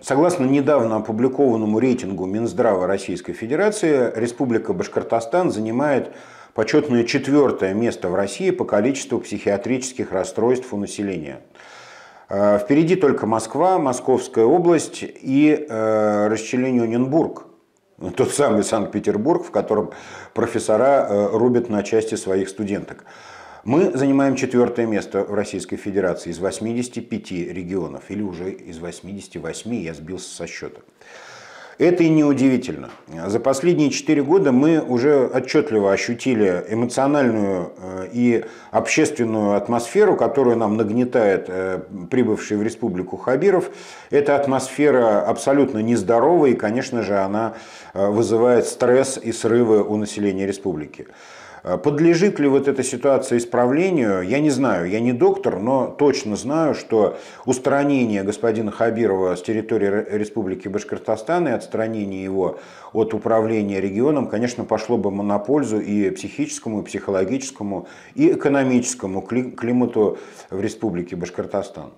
Согласно недавно опубликованному рейтингу Минздрава Российской Федерации, Республика Башкортостан занимает почетное четвертое место в России по количеству психиатрических расстройств у населения. Э, впереди только Москва, Московская область и э, расчленение Нюнбург. Ну, тот самый Санкт-Петербург, в котором профессора э, рубят на части своих студенток. Мы занимаем четвертое место в Российской Федерации из 85 регионов, или уже из 88, я сбился со счета. Это и неудивительно. За последние четыре года мы уже отчетливо ощутили эмоциональную э, и общественную атмосферу, которую нам нагнетает э, прибывший в республику Хабиров. Эта атмосфера абсолютно нездоровая, и, конечно же, она э, вызывает стресс и срывы у населения республики. А подлежит ли вот эта ситуация исправлению, я не знаю, я не доктор, но точно знаю, что устранение господина Хабирова с территории Республики Башкортостан и отстранение его от управления регионом, конечно, пошло бы на пользу и психическому, и психологическому, и экономическому климату в Республике Башкортостан.